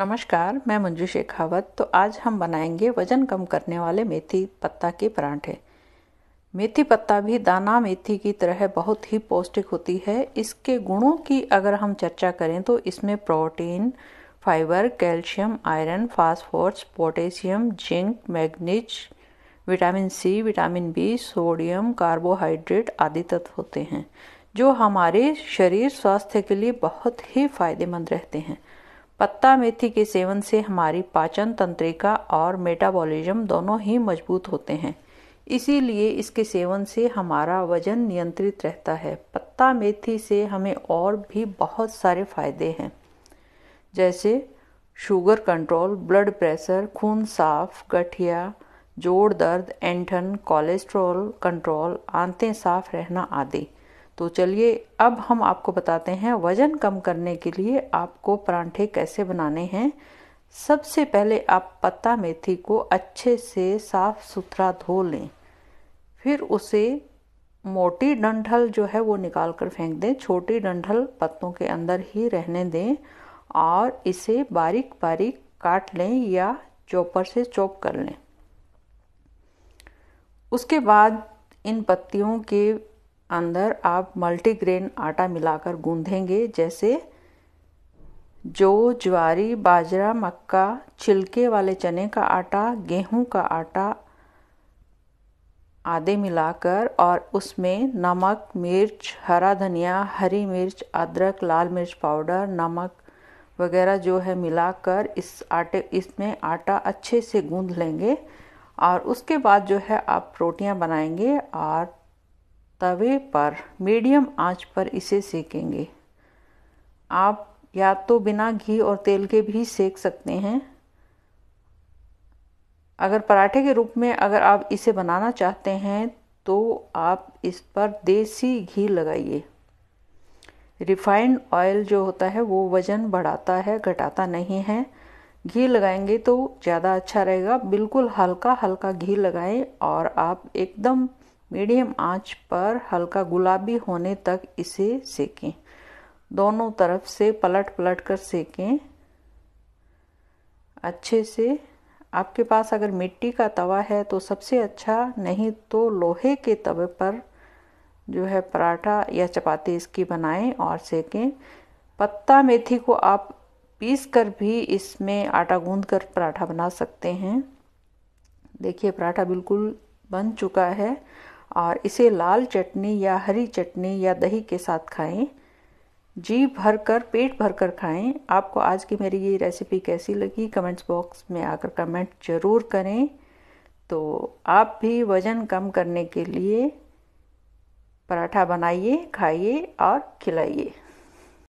नमस्कार मैं मंजू शेखावत तो आज हम बनाएंगे वजन कम करने वाले मेथी पत्ता के परांठे मेथी पत्ता भी दाना मेथी की तरह बहुत ही पौष्टिक होती है इसके गुणों की अगर हम चर्चा करें तो इसमें protein fibre calcium iron phosphorus potassium zinc manganese vitamin C vitamin B sodium carbohydrate आदि तत्व होते हैं जो हमारे शरीर स्वास्थ्य के लिए बहुत ही फायदेमंद रहते हैं पत्ता मेथी के सेवन से हमारी पाचन तंत्रिका और मेटाबॉलिज्म दोनों ही मजबूत होते हैं इसीलिए इसके सेवन से हमारा वजन नियंत्रित रहता है पत्ता मेथी से हमें और भी बहुत सारे फायदे हैं जैसे शुगर कंट्रोल ब्लड प्रेशर खून साफ गठिया जोड़ दर्द एंठन कोलेस्ट्रॉल कंट्रोल आंतें साफ रहना आदि तो चलिए अब हम आपको बताते हैं वज़न कम करने के लिए आपको परांठे कैसे बनाने हैं सबसे पहले आप पत्ता मेथी को अच्छे से साफ सुथरा धो लें फिर उसे मोटी डंठल जो है वो निकाल कर फेंक दें छोटी डंठल पत्तों के अंदर ही रहने दें और इसे बारीक बारीक काट लें या चॉपर से चॉप कर लें उसके बाद इन पत्तियों के अंदर आप मल्टीग्रेन आटा मिलाकर गूंधेंगे जैसे जो ज्वारी बाजरा मक्का छिलके वाले चने का आटा गेहूं का आटा आदि मिलाकर और उसमें नमक मिर्च हरा धनिया हरी मिर्च अदरक लाल मिर्च पाउडर नमक वगैरह जो है मिलाकर इस आटे इसमें आटा अच्छे से गूंध लेंगे और उसके बाद जो है आप रोटियां बनाएंगे और तवे पर मीडियम आंच पर इसे सेकेंगे आप या तो बिना घी और तेल के भी सेक सकते हैं अगर पराठे के रूप में अगर आप इसे बनाना चाहते हैं तो आप इस पर देसी घी लगाइए रिफाइंड ऑयल जो होता है वो वज़न बढ़ाता है घटाता नहीं है घी लगाएंगे तो ज़्यादा अच्छा रहेगा बिल्कुल हल्का हल्का घी लगाएं और आप एकदम मीडियम आंच पर हल्का गुलाबी होने तक इसे सेकें दोनों तरफ से पलट पलट कर सेकें अच्छे से आपके पास अगर मिट्टी का तवा है तो सबसे अच्छा नहीं तो लोहे के तवे पर जो है पराठा या चपाती इसकी बनाएं और सेकें पत्ता मेथी को आप पीस कर भी इसमें आटा गूंद कर पराठा बना सकते हैं देखिए पराठा बिल्कुल बन चुका है और इसे लाल चटनी या हरी चटनी या दही के साथ खाएं जी भर कर पेट भर कर खाएं आपको आज की मेरी ये रेसिपी कैसी लगी कमेंट्स बॉक्स में आकर कमेंट ज़रूर करें तो आप भी वज़न कम करने के लिए पराठा बनाइए खाइए और खिलाइए